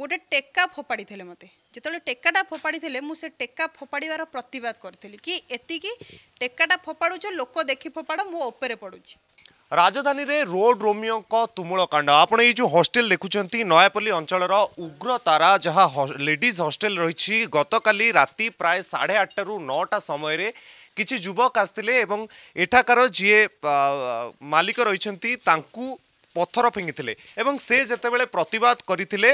ଗୋଟେ ଟେକା ଫୋପାଡ଼ିଥିଲେ ମୋତେ ଯେତେବେଳେ ଟେକାଟା ଫୋପାଡ଼ିଥିଲେ ମୁଁ ସେ ଟେକା ଫୋପାଡ଼ିବାର ପ୍ରତିବାଦ କରିଥିଲି କି ଏତିକି ଟେକାଟା ଫୋପାଡ଼ୁଛ ଲୋକ ଦେଖି ଫୋପାଡ଼ ମୋ ଉପରେ ପଡ଼ୁଛି ରାଜଧାନୀରେ ରୋଡ୍ ରୋମିଓଙ୍କ ତୁମୁଳ କାଣ୍ଡ ଆପଣ ଏଇ ଯେଉଁ ହଷ୍ଟେଲ ଦେଖୁଛନ୍ତି ନୟାପଲ୍ଲୀ ଅଞ୍ଚଳର ଉଗ୍ର ତାରା ଯାହା ଲେଡିଜ୍ ହଷ୍ଟେଲ ରହିଛି ଗତକାଲି ରାତି ପ୍ରାୟ ସାଢ଼େ ଆଠଟାରୁ ନଅଟା ସମୟରେ କିଛି ଯୁବକ ଆସିଥିଲେ ଏବଂ ଏଠାକାର ଯିଏ ମାଲିକ ରହିଛନ୍ତି ତାଙ୍କୁ ପଥର ଫିଙ୍ଗିଥିଲେ ଏବଂ ସେ ଯେତେବେଳେ ପ୍ରତିବାଦ କରିଥିଲେ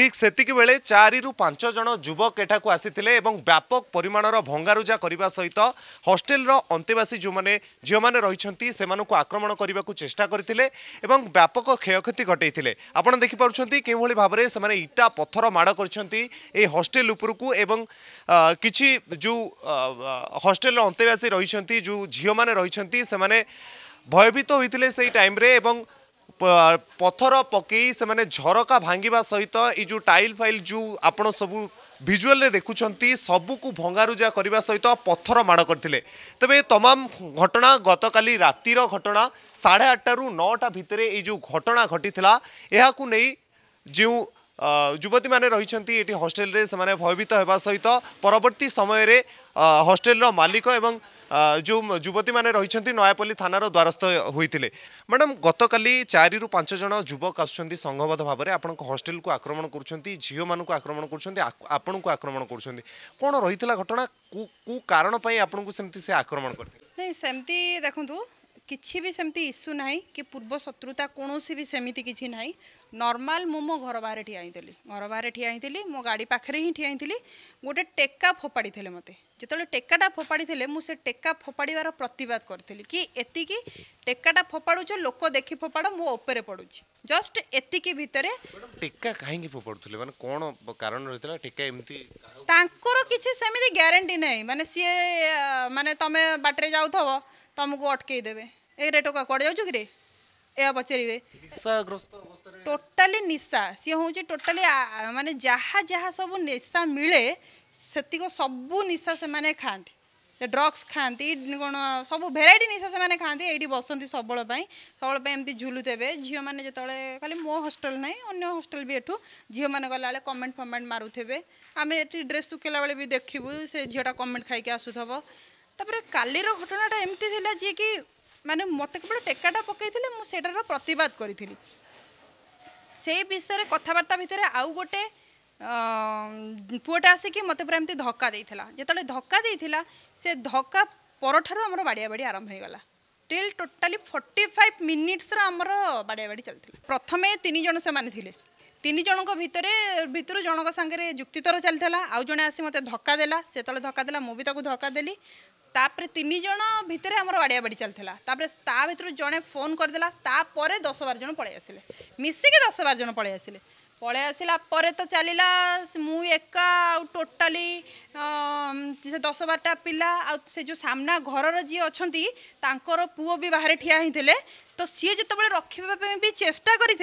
ঠিক সেতিকি বেড়ে চারু পাঁচ জন যুবক এঠাকু আসিলে এবং ব্যাপক পরিমাণর ভঙ্গারুজা করা সহিত হস্টেলর অন্তেবাসী যে ঝিউমানে রয়েছেন সে আক্রমণ করা চেষ্টা করে এবং ব্যাপক ক্ষয়ক্ষতি ঘটাই আপনার দেখিপার কেউভাবে ভাবে সে ইটা পথর মাড় করছেন এই হস্টেল উপরকু এবং কিছু যে হস্টেলর অন্তেবাসী রয়েছেন যে মানে রয়েছেন সে ভয়ভীত হয়েছিল সেই টাইম্রে এবং ପଥର ପକାଇ ସେମାନେ ଝରକା ଭାଙ୍ଗିବା ସହିତ ଏଇ ଯେଉଁ ଟାଇଲ୍ ଫାଇଲ୍ ଯେଉଁ ଆପଣ ସବୁ ଭିଜୁଆଲ୍ରେ ଦେଖୁଛନ୍ତି ସବୁକୁ ଭଙ୍ଗାରୁଜା କରିବା ସହିତ ପଥର ମାଡ଼ କରିଥିଲେ ତେବେ ଏ ତମାମ ଘଟଣା ଗତକାଲି ରାତିର ଘଟଣା ସାଢ଼େ ଆଠଟାରୁ ନଅଟା ଭିତରେ ଏଇ ଯେଉଁ ଘଟଣା ଘଟିଥିଲା ଏହାକୁ ନେଇ ଯେଉଁ ଯୁବତୀମାନେ ରହିଛନ୍ତି ଏଠି ହଷ୍ଟେଲରେ ସେମାନେ ଭୟଭୀତ ହେବା ସହିତ ପରବର୍ତ୍ତୀ ସମୟରେ ହଷ୍ଟେଲର ମାଲିକ ଏବଂ ଯେଉଁ ଯୁବତୀମାନେ ରହିଛନ୍ତି ନୟାପଲ୍ଲୀ ଥାନାର ଦ୍ୱାରସ୍ଥ ହୋଇଥିଲେ ମ୍ୟାଡ଼ାମ୍ ଗତକାଲି ଚାରିରୁ ପାଞ୍ଚ ଜଣ ଯୁବକ ଆସୁଛନ୍ତି ସଂଘବଦ୍ଧ ଭାବରେ ଆପଣଙ୍କ ହଷ୍ଟେଲକୁ ଆକ୍ରମଣ କରୁଛନ୍ତି ଝିଅମାନଙ୍କୁ ଆକ୍ରମଣ କରୁଛନ୍ତି ଆପଣଙ୍କୁ ଆକ୍ରମଣ କରୁଛନ୍ତି କ'ଣ ରହିଥିଲା ଘଟଣା କୁ କୁ କାରଣ ପାଇଁ ଆପଣଙ୍କୁ ସେମିତି ସେ ଆକ୍ରମଣ କରିଥିଲେ ନାଇଁ ସେମିତି ଦେଖନ୍ତୁ किसी भी सेमती इश्यू ना कि पूर्व शत्रुता कौन सी भी सेमती किसी ना नर्माल मुझ मो घर बाहर ठिया हो घर बाहर ठिया हो मो गाड़ी पाखे ही ठिया हो गोटे टेका फोपाड़ी थे मत जो टेकाटा फोपाड़ी थे मुझे टेका फोपाड़ प्रतवाद करी कि टेकाटा फोपाड़ लोक देखी फोपाड़ मो ऊपर पड़ू जस्ट एति भितर टेका कहीं फोपाड़ू मैं कौन कारण रही टेका एमती किसी सेमती ग्यारंटी ना मानते सी मानते तुम बाटे जाऊ तुमको अटकईदे ଏକରେ ଟଙ୍କା କୁଆଡ଼େ ଯାଉଛୁ କିରେ ଏହା ପଚାରିବେ ଟୋଟାଲି ନିଶା ସିଏ ହେଉଛି ଟୋଟାଲି ମାନେ ଯାହା ଯାହା ସବୁ ନିଶା ମିଳେ ସେତିକ ସବୁ ନିଶା ସେମାନେ ଖାଆନ୍ତି ସେ ଡ୍ରଗ୍ସ ଖାଆନ୍ତି କ'ଣ ସବୁ ଭେରାଇଟି ନିଶା ସେମାନେ ଖାଆନ୍ତି ଏଇଠି ବସନ୍ତି ସବଳ ପାଇଁ ସବଳ ପାଇଁ ଏମିତି ଝୁଲୁଥିବେ ଝିଅମାନେ ଯେତେବେଳେ ଖାଲି ମୋ ହଷ୍ଟେଲ ନାହିଁ ଅନ୍ୟ ହଷ୍ଟେଲ ବି ଏଠୁ ଝିଅମାନେ ଗଲାବେଳେ କମେଣ୍ଟ ଫମେଣ୍ଟ ମାରୁଥିବେ ଆମେ ଏଠି ଡ୍ରେସ୍ ଶୁଖେଇଲା ବେଳେ ବି ଦେଖିବୁ ସେ ଝିଅଟା କମେଣ୍ଟ ଖାଇକି ଆସୁଥିବ ତାପରେ କାଲିର ଘଟଣାଟା ଏମିତି ଥିଲା ଯିଏକି ମାନେ ମୋତେ କେବଳ ଟେକାଟା ପକାଇଥିଲେ ମୁଁ ସେଇଟାର ପ୍ରତିବାଦ କରିଥିଲି ସେ ବିଷୟରେ କଥାବାର୍ତ୍ତା ଭିତରେ ଆଉ ଗୋଟେ ପୁଅଟା ଆସିକି ମୋତେ ପୁରା ଏମିତି ଧକ୍କା ଦେଇଥିଲା ଯେତେବେଳେ ଧକ୍କା ଦେଇଥିଲା ସେ ଧକ୍କା ପରଠାରୁ ଆମର ବାଡ଼ିଆ ବାଡ଼ି ଆରମ୍ଭ ହୋଇଗଲା ଟିଲ୍ ଟୋଟାଲି ଫର୍ଟି ଫାଇଭ୍ ମିନିଟ୍ସର ଆମର ବାଡ଼ିଆ ବାଡ଼ି ଚାଲିଥିଲା ପ୍ରଥମେ ତିନି ଜଣ ସେମାନେ ଥିଲେ ତିନି ଜଣଙ୍କ ଭିତରେ ଭିତରୁ ଜଣଙ୍କ ସାଙ୍ଗରେ ଯୁକ୍ତିତର ଚାଲିଥିଲା ଆଉ ଜଣେ ଆସି ମୋତେ ଧକ୍କା ଦେଲା ସେତେବେଳେ ଧକ୍କା ଦେଲା ମୁଁ ବି ତାକୁ ଧକ୍କା ଦେଲି ତାପରେ ତିନି ଜଣ ଭିତରେ ଆମର ବାଡ଼ିଆବାଡ଼ି ଚାଲିଥିଲା ତାପରେ ତା ଭିତରୁ ଜଣେ ଫୋନ୍ କରିଦେଲା ତାପରେ ଦଶ ବାର ଜଣ ପଳାଇ ଆସିଲେ ମିଶିକି ଦଶ ବାର ଜଣ ପଳାଇ ଆସିଲେ পলাই আসিলা পরে তো চালিলা মু একা টোটালি দশ বারটা পিলা সে যে সামনা ঘরর যে অনেক তাঁকর পুয় বি বাহারে ঠিয়া হয়েছে তো সি যেতবে রক্ষা বি চেষ্টা করে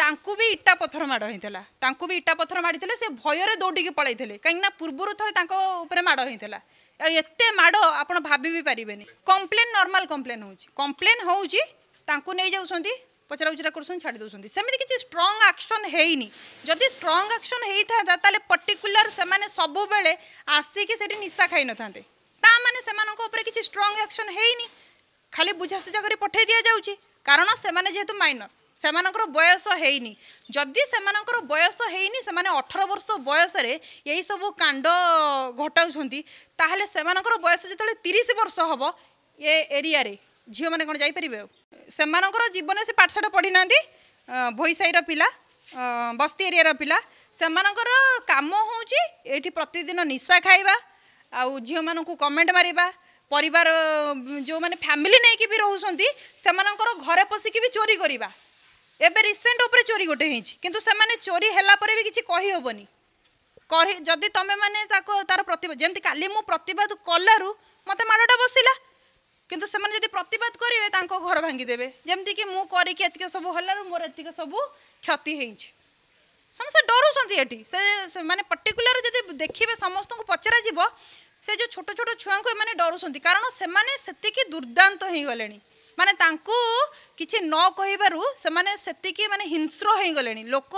তাঁকু ইটা পথর মাড় হয়েছিল তাঁকু বি ইটা পথর মাড়ি সে ভয়রে দৌড়িকি পলাই না পূর্ব থাকে তাঁক উপরে মাড় হয়েছিল এত মাড় আপনার ভাবি পারে কমপ্লেন নর্মাল কমপ্লেন হচ্ছে কমপ্লেন হচ্ছে তাঁকু নিয়ে যাচ্ছেন ପଚରା ଉଚରା କରୁଛନ୍ତି ଛାଡ଼ି ଦେଉଛନ୍ତି ସେମିତି କିଛି ଷ୍ଟ୍ରଙ୍ଗ ଆକ୍ସନ୍ ହେଇନି ଯଦି ଷ୍ଟ୍ରଙ୍ଗ ଆକ୍ସନ୍ ହେଇଥାନ୍ତା ତାହେଲେ ପର୍ଟିକୁଲାର ସେମାନେ ସବୁବେଳେ ଆସିକି ସେଠି ନିଶା ଖାଇନଥାନ୍ତେ ତା ମାନେ ସେମାନଙ୍କ ଉପରେ କିଛି ଷ୍ଟ୍ରଙ୍ଗ ଆକ୍ସନ୍ ହେଇନି ଖାଲି ବୁଝାସୁଝା କରି ପଠାଇ ଦିଆଯାଉଛି କାରଣ ସେମାନେ ଯେହେତୁ ମାଇନର ସେମାନଙ୍କର ବୟସ ହେଇନି ଯଦି ସେମାନଙ୍କର ବୟସ ହେଇନି ସେମାନେ ଅଠର ବର୍ଷ ବୟସରେ ଏହିସବୁ କାଣ୍ଡ ଘଟାଉଛନ୍ତି ତାହେଲେ ସେମାନଙ୍କର ବୟସ ଯେତେବେଳେ ତିରିଶ ବର୍ଷ ହେବ ଏ ଏରିଆରେ ଝିଅମାନେ କ'ଣ ଯାଇପାରିବେ ଆଉ ସେମାନଙ୍କର ଜୀବନରେ ସେ ପାଠଶାଠ ପଢ଼ି ନାହାନ୍ତି ଭୋଇସାହିର ପିଲା ବସ୍ତି ଏରିଆର ପିଲା ସେମାନଙ୍କର କାମ ହେଉଛି ଏଇଠି ପ୍ରତିଦିନ ନିଶା ଖାଇବା ଆଉ ଝିଅମାନଙ୍କୁ କମେଣ୍ଟ ମାରିବା ପରିବାର ଯେଉଁମାନେ ଫ୍ୟାମିଲି ନେଇକି ବି ରହୁଛନ୍ତି ସେମାନଙ୍କର ଘରେ ପଶିକି ବି ଚୋରି କରିବା ଏବେ ରିସେଣ୍ଟ ଉପରେ ଚୋରି ଗୋଟେ ହେଇଛି କିନ୍ତୁ ସେମାନେ ଚୋରି ହେଲା ପରେ ବି କିଛି କହିହେବନି କହି ଯଦି ତମେମାନେ ତାକୁ ତାର ପ୍ରତିବାଦ ଯେମିତି କାଲି ମୁଁ ପ୍ରତିବାଦ କଲାରୁ ମୋତେ ମାଡ଼ଟା ବସିଲା किंतु से प्रतिवाद करेंगे घर भांगी देवे जमती कि मुझे सब हलार मोर ये सब क्षति हो समस्त डरुंच मैंने पर्टिकुलर जब देखिए समस्त को पचर से जो छोट छोट छुआ को डरुँच कारण से दुर्दात हो गले ମାନେ ତାଙ୍କୁ କିଛି ନ କହିବାରୁ ସେମାନେ ସେତିକି ମାନେ ହିଂସ୍ର ହୋଇଗଲେଣି ଲୋକ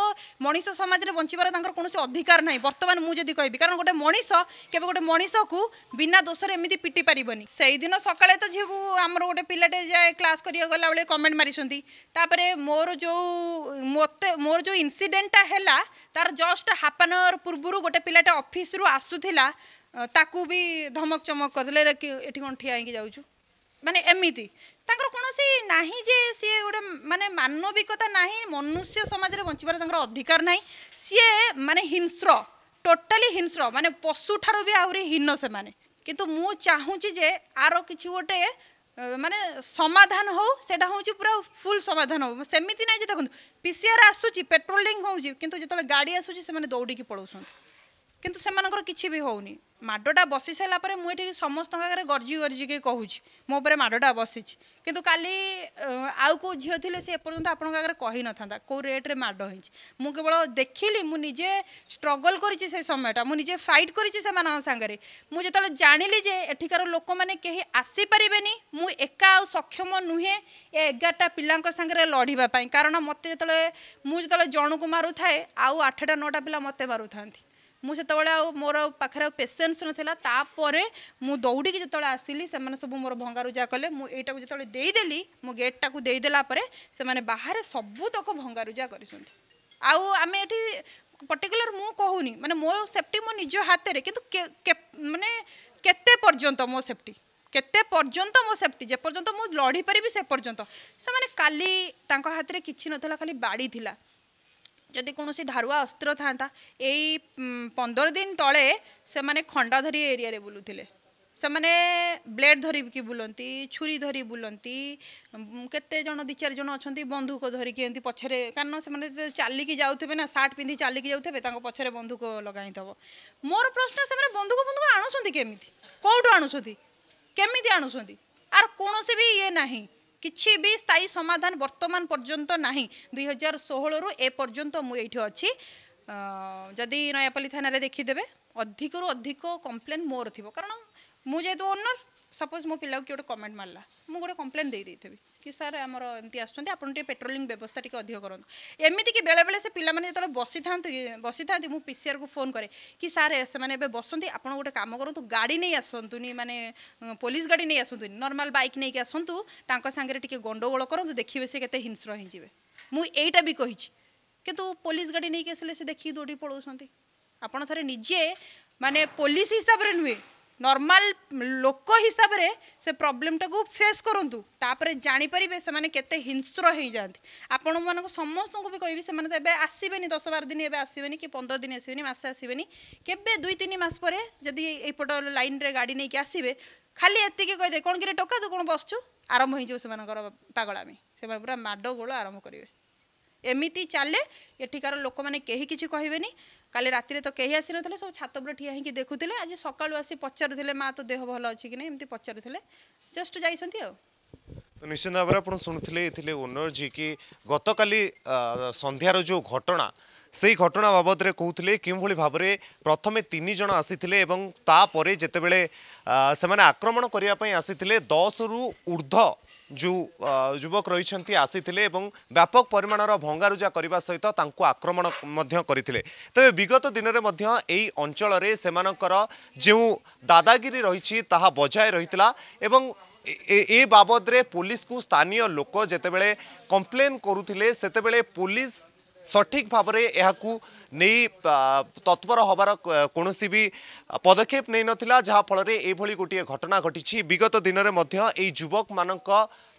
ମଣିଷ ସମାଜରେ ବଞ୍ଚିବାର ତାଙ୍କର କୌଣସି ଅଧିକାର ନାହିଁ ବର୍ତ୍ତମାନ ମୁଁ ଯଦି କହିବି କାରଣ ଗୋଟେ ମଣିଷ କେବେ ଗୋଟେ ମଣିଷକୁ ବିନା ଦୋଷରେ ଏମିତି ପିଟି ପାରିବନି ସେଇଦିନ ସକାଳେ ତ ଝିଅକୁ ଆମର ଗୋଟେ ପିଲାଟେ ଯାଏ କ୍ଲାସ୍ କରିବାକୁ ଗଲାବେଳେ କମେଣ୍ଟ ମାରିଛନ୍ତି ତାପରେ ମୋର ଯେଉଁ ମୋତେ ମୋର ଯେଉଁ ଇନସିଡେଣ୍ଟଟା ହେଲା ତାର ଜଷ୍ଟ ହାଫ୍ ଆନ୍ ଆୱାର ପୂର୍ବରୁ ଗୋଟେ ପିଲାଟେ ଅଫିସରୁ ଆସୁଥିଲା ତାକୁ ବି ଧମକ ଚମକ କରିଦେଲେ ଏଠି କ'ଣ ଠିଆ ହେଇକି ଯାଉଛୁ ମାନେ ଏମିତି ତାଙ୍କର କୌଣସି ନାହିଁ ଯେ ସିଏ ଗୋଟେ ମାନେ ମାନବିକତା ନାହିଁ ମନୁଷ୍ୟ ସମାଜରେ ବଞ୍ଚିବାର ତାଙ୍କର ଅଧିକାର ନାହିଁ ସିଏ ମାନେ ହିଂସ୍ର ଟୋଟାଲି ହିଂସ୍ର ମାନେ ପଶୁଠାରୁ ବି ଆହୁରି ହୀନ ସେମାନେ କିନ୍ତୁ ମୁଁ ଚାହୁଁଛି ଯେ ଆର କିଛି ଗୋଟେ ମାନେ ସମାଧାନ ହଉ ସେଇଟା ହେଉଛି ପୁରା ଫୁଲ୍ ସମାଧାନ ହଉ ସେମିତି ନାହିଁ ଯେ ଦେଖନ୍ତୁ ପିସିଆର୍ ଆସୁଛି ପେଟ୍ରୋଲିଂ ହେଉଛି କିନ୍ତୁ ଯେତେବେଳେ ଗାଡ଼ି ଆସୁଛି ସେମାନେ ଦୌଡ଼ିକି ପଳାଉଛନ୍ତି କିନ୍ତୁ ସେମାନଙ୍କର କିଛି ବି ହେଉନି ମାଡ଼ଟା ବସି ସାରିଲା ପରେ ମୁଁ ଏଠି ସମସ୍ତଙ୍କ ଆଗରେ ଗର୍ଜି ଗର୍ଜିକି କହୁଛି ମୋ ଉପରେ ମାଡ଼ଟା ବସିଛି କିନ୍ତୁ କାଲି ଆଉ କେଉଁ ଝିଅ ଥିଲେ ସେ ଏପର୍ଯ୍ୟନ୍ତ ଆପଣଙ୍କ ଆଗରେ କହିନଥାନ୍ତା କେଉଁ ରେଟ୍ରେ ମାଡ଼ ହେଇଛି ମୁଁ କେବଳ ଦେଖିଲି ମୁଁ ନିଜେ ଷ୍ଟ୍ରଗଲ୍ କରିଛି ସେ ସମୟଟା ମୁଁ ନିଜେ ଫାଇଟ୍ କରିଛି ସେମାନଙ୍କ ସାଙ୍ଗରେ ମୁଁ ଯେତେବେଳେ ଜାଣିଲି ଯେ ଏଠିକାର ଲୋକମାନେ କେହି ଆସିପାରିବେନି ମୁଁ ଏକା ଆଉ ସକ୍ଷମ ନୁହେଁ ଏ ଏଗାରଟା ପିଲାଙ୍କ ସାଙ୍ଗରେ ଲଢ଼ିବା ପାଇଁ କାରଣ ମୋତେ ଯେତେବେଳେ ମୁଁ ଯେତେବେଳେ ଜଣକୁ ମାରୁଥାଏ ଆଉ ଆଠଟା ନଅଟା ପିଲା ମୋତେ ମାରୁଥାନ୍ତି ମୁଁ ସେତେବେଳେ ଆଉ ମୋର ପାଖରେ ଆଉ ପେସେନ୍ସ ନଥିଲା ତାପରେ ମୁଁ ଦୌଡ଼ିକି ଯେତେବେଳେ ଆସିଲି ସେମାନେ ସବୁ ମୋର ଭଙ୍ଗାରୁଜା କଲେ ମୁଁ ଏଇଟାକୁ ଯେତେବେଳେ ଦେଇଦେଲି ମୋ ଗେଟ୍ଟାକୁ ଦେଇଦେଲା ପରେ ସେମାନେ ବାହାରେ ସବୁତକ ଭଙ୍ଗାରୁଜା କରିଛନ୍ତି ଆଉ ଆମେ ଏଠି ପର୍ଟିକୁଲାର ମୁଁ କହୁନି ମାନେ ମୋ ସେଫ୍ଟି ମୋ ନିଜ ହାତରେ କିନ୍ତୁ ମାନେ କେତେ ପର୍ଯ୍ୟନ୍ତ ମୋ ସେଫ୍ଟି କେତେ ପର୍ଯ୍ୟନ୍ତ ମୋ ସେଫ୍ଟି ଯେପର୍ଯ୍ୟନ୍ତ ମୁଁ ଲଢ଼ି ପାରିବି ସେ ପର୍ଯ୍ୟନ୍ତ ସେମାନେ କାଲି ତାଙ୍କ ହାତରେ କିଛି ନଥିଲା ଖାଲି ବାଡ଼ି ଥିଲା ଯଦି କୌଣସି ଧାରୁଆ ଅସ୍ତ୍ର ଥାନ୍ତା ଏଇ ପନ୍ଦର ଦିନ ତଳେ ସେମାନେ ଖଣ୍ଡାଧରି ଏରିଆରେ ବୁଲୁଥିଲେ ସେମାନେ ବ୍ଲେଡ୍ ଧରିକି ବୁଲନ୍ତି ଛୁରୀ ଧରି ବୁଲନ୍ତି କେତେ ଜଣ ଦୁଇ ଚାରି ଜଣ ଅଛନ୍ତି ବନ୍ଧୁକ ଧରିକି ଏମିତି ପଛରେ କାରଣ ସେମାନେ ଚାଲିକି ଯାଉଥିବେ ନା ସାର୍ଟ ପିନ୍ଧି ଚାଲିକି ଯାଉଥିବେ ତାଙ୍କ ପଛରେ ବନ୍ଧୁକ ଲଗାଇଥିବ ମୋର ପ୍ରଶ୍ନ ସେମାନେ ବନ୍ଧୁକ ବନ୍ଧୁକ ଆଣୁଛନ୍ତି କେମିତି କେଉଁଠୁ ଆଣୁଛନ୍ତି କେମିତି ଆଣୁଛନ୍ତି ଆର କୌଣସି ବି ଇଏ ନାହିଁ କିଛି ବି ସ୍ଥାୟୀ ସମାଧାନ ବର୍ତ୍ତମାନ ପର୍ଯ୍ୟନ୍ତ ନାହିଁ ଦୁଇ ହଜାର ଷୋହଳରୁ ଏ ପର୍ଯ୍ୟନ୍ତ ମୁଁ ଏଇଠି ଅଛି ଯଦି ନୟାପଲ୍ଲୀ ଥାନାରେ ଦେଖିଦେବେ ଅଧିକରୁ ଅଧିକ କମ୍ପ୍ଲେନ୍ ମୋର ଥିବ କାରଣ ମୁଁ ଯେହେତୁ ଓନର୍ ସପୋଜ୍ ମୋ ପିଲାକୁ କିଏ ଗୋଟେ କମେଣ୍ଟ ମାରିଲା ମୁଁ ଗୋଟେ କମ୍ପ୍ଲେନ୍ ଦେଇଦେଇଥିବି କି ସାର୍ ଆମର ଏମିତି ଆସୁଛନ୍ତି ଆପଣ ଟିକେ ପେଟ୍ରୋଲିଂ ବ୍ୟବସ୍ଥା ଟିକେ ଅଧିକ କରନ୍ତୁ ଏମିତିକି ବେଳେବେଳେ ସେ ପିଲାମାନେ ଯେତେବେଳେ ବସିଥାନ୍ତି ବସିଥାନ୍ତି ମୁଁ ପିସିଆର୍କୁ ଫୋନ୍ କରେ କି ସାର୍ ସେମାନେ ଏବେ ବସନ୍ତି ଆପଣ ଗୋଟେ କାମ କରନ୍ତୁ ଗାଡ଼ି ନେଇ ଆସନ୍ତୁନି ମାନେ ପୋଲିସ ଗାଡ଼ି ନେଇ ଆସନ୍ତୁନି ନର୍ମାଲ୍ ବାଇକ୍ ନେଇକି ଆସନ୍ତୁ ତାଙ୍କ ସାଙ୍ଗରେ ଟିକେ ଗଣ୍ଡଗୋଳ କରନ୍ତୁ ଦେଖିବେ ସେ କେତେ ହିଂସ୍ର ହେଇଯିବେ ମୁଁ ଏଇଟା ବି କହିଛି କିନ୍ତୁ ପୋଲିସ ଗାଡ଼ି ନେଇକି ଆସିଲେ ସେ ଦେଖିକି ଦୌଡ଼ି ପଳାଉଛନ୍ତି ଆପଣ ଥରେ ନିଜେ ମାନେ ପୋଲିସ ହିସାବରେ ନୁହେଁ নর্মাল লোক হিসাবে সে প্রোবলেমটা ফেস করতু তাপরে জাঁপারে সে কেতে হিংস্র হয়ে যাতে আপন মানুষ সমস্ত কবি সে এবে আসবে দশ বার দিন এবে আসবে কি পনেরো দিন আসবে মাসে আসবে কেবে দুই তিন মাস পরে যদি এইপট লাইনরে গাড়ি নিয়ে আসবে খালি এতিকি কে কোণ কি টোকা তু কোণ বসছু আরম্ভ হয়ে যাব সে পাগলামি সে পুরা মাড গোল আরম্ভ করবে ଏମିତି ଚାଲେ ଏଠିକାର ଲୋକମାନେ କେହି କିଛି କହିବେନି କାଲି ରାତିରେ ତ କେହି ଆସିନଥିଲେ ସବୁ ଛାତ ଉପରେ ଠିଆ ହେଇକି ଦେଖୁଥିଲେ ଆଜି ସକାଳୁ ଆସି ପଚାରୁଥିଲେ ମା ତ ଦେହ ଭଲ ଅଛି କି ନାହିଁ ଏମିତି ପଚାରୁଥିଲେ ଜଷ୍ଟ ଯାଇଛନ୍ତି ଆଉ ନିଶ୍ଚିନ୍ତ ଭାବରେ ଆପଣ ଶୁଣୁଥିଲେ ଓନର୍ ଓନର କି ଗତକାଲି ସନ୍ଧ୍ୟାର ଯେଉଁ ଘଟଣା ସେହି ଘଟଣା ବାବଦରେ କହୁଥିଲେ କେଉଁଭଳି ଭାବରେ ପ୍ରଥମେ ତିନି ଜଣ ଆସିଥିଲେ ଏବଂ ତାପରେ ଯେତେବେଳେ ସେମାନେ ଆକ୍ରମଣ କରିବା ପାଇଁ ଆସିଥିଲେ ଦଶରୁ ଉର୍ଦ୍ଧ ଯେଉଁ ଯୁବକ ରହିଛନ୍ତି ଆସିଥିଲେ ଏବଂ ବ୍ୟାପକ ପରିମାଣର ଭଙ୍ଗାରୁଜା କରିବା ସହିତ ତାଙ୍କୁ ଆକ୍ରମଣ ମଧ୍ୟ କରିଥିଲେ ତେବେ ବିଗତ ଦିନରେ ମଧ୍ୟ ଏହି ଅଞ୍ଚଳରେ ସେମାନଙ୍କର ଯେଉଁ ଦାଦାଗିରି ରହିଛି ତାହା ବଜାୟ ରହିଥିଲା ଏବଂ ଏ ବାବଦରେ ପୋଲିସକୁ ସ୍ଥାନୀୟ ଲୋକ ଯେତେବେଳେ କମ୍ପ୍ଲେନ୍ କରୁଥିଲେ ସେତେବେଳେ ପୋଲିସ সঠিক ভাবে নেই তৎপর হবার কৌশি বি পদক্ষেপ নেই নথিলা যাফলের এইভাবে গোটিয়ে ঘটনা ঘটিছি বিগত দিনরে মধ্য এই যুবক মানক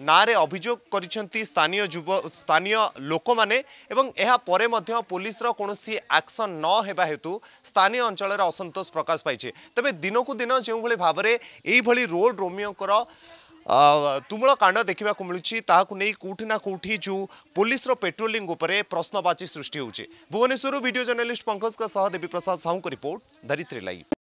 নাঁরে অভিযোগ করেছেন স্থানীয় যুব স্থানীয় লোক মানে এবং এরপরে মধ্য পুলিশর কৌশি আকশন নহেবা হেতু স্থানীয় অঞ্চলের অসন্তোষ প্রকাশ পাইছে তবে দিনকু দিন যেভাবে ভাবে এইভাবে রোড রোমিওঙ্কর তুমূল কাণ্ড দেখা মিলুচি তাহলে নিয়ে কোটি না কোটি যে পুলিশর পেট্রোলিং উপরে প্রশ্নবাচী সৃষ্টি হচ্ছে ভুবনেশ্বর ভিডিও জর্নালিষ্ট পঙ্কজ দেবীপ্রসাদ সাহুঙ্ রিপোর্ট ধরিত্রী লাইভ